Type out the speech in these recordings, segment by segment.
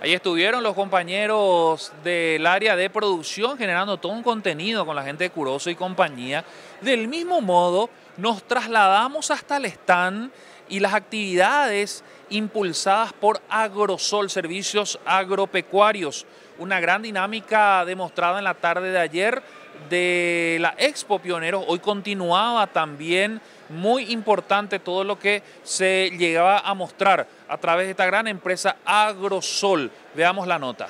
Ahí estuvieron los compañeros del área de producción generando todo un contenido con la gente de Curoso y compañía. Del mismo modo, nos trasladamos hasta el stand y las actividades impulsadas por Agrosol, Servicios Agropecuarios. Una gran dinámica demostrada en la tarde de ayer de la Expo Pioneros, hoy continuaba también muy importante todo lo que se llegaba a mostrar a través de esta gran empresa Agrosol. Veamos la nota.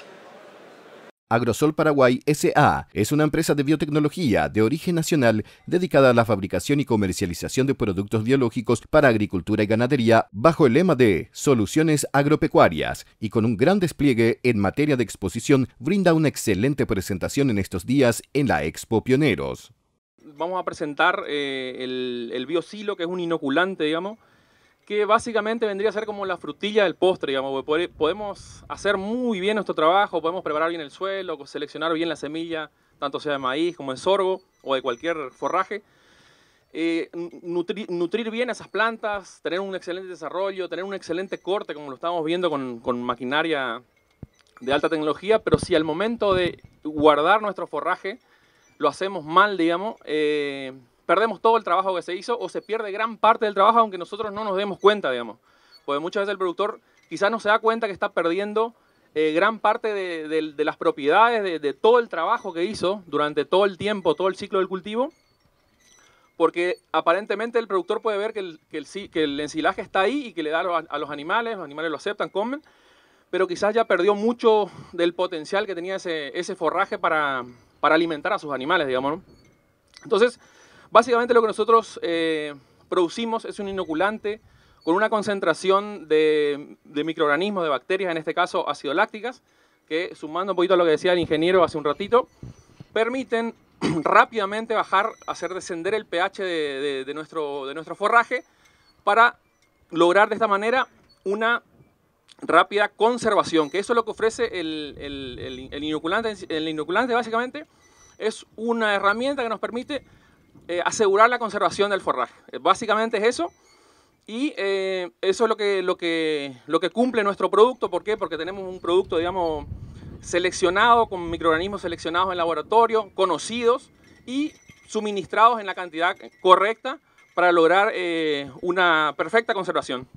Agrosol Paraguay SA es una empresa de biotecnología de origen nacional dedicada a la fabricación y comercialización de productos biológicos para agricultura y ganadería bajo el lema de Soluciones Agropecuarias y con un gran despliegue en materia de exposición brinda una excelente presentación en estos días en la Expo Pioneros. Vamos a presentar eh, el, el biosilo, que es un inoculante, digamos, que básicamente vendría a ser como la frutilla del postre, digamos, podemos hacer muy bien nuestro trabajo, podemos preparar bien el suelo, seleccionar bien la semilla, tanto sea de maíz como de sorgo o de cualquier forraje, eh, nutrir bien esas plantas, tener un excelente desarrollo, tener un excelente corte, como lo estamos viendo con, maquinaria de alta tecnología, pero si al momento de guardar nuestro forraje lo hacemos mal, digamos, eh, perdemos todo el trabajo que se hizo o se pierde gran parte del trabajo aunque nosotros no nos demos cuenta, digamos. Porque muchas veces el productor quizás no se da cuenta que está perdiendo eh, gran parte de, las propiedades, de, todo el trabajo que hizo durante todo el tiempo, todo el ciclo del cultivo, porque aparentemente el productor puede ver que el, ensilaje está ahí y que le da a, los animales, los animales lo aceptan, comen, pero quizás ya perdió mucho del potencial que tenía ese, forraje para, alimentar a sus animales, digamos. Entonces, Básicamente lo que nosotros eh, producimos es un inoculante con una concentración de, microorganismos, de bacterias, en este caso ácido lácticas, que sumando un poquito a lo que decía el ingeniero hace un ratito, permiten rápidamente bajar, hacer descender el pH de, nuestro, forraje para lograr de esta manera una rápida conservación, que eso es lo que ofrece el inoculante. El inoculante básicamente es una herramienta que nos permite eh, asegurar la conservación del forraje. Eh, básicamente es eso. Y eh, eso es lo que, lo, lo que cumple nuestro producto. ¿Por qué? Porque tenemos un producto, digamos, seleccionado, con microorganismos seleccionados en laboratorio, conocidos y suministrados en la cantidad correcta para lograr una perfecta conservación.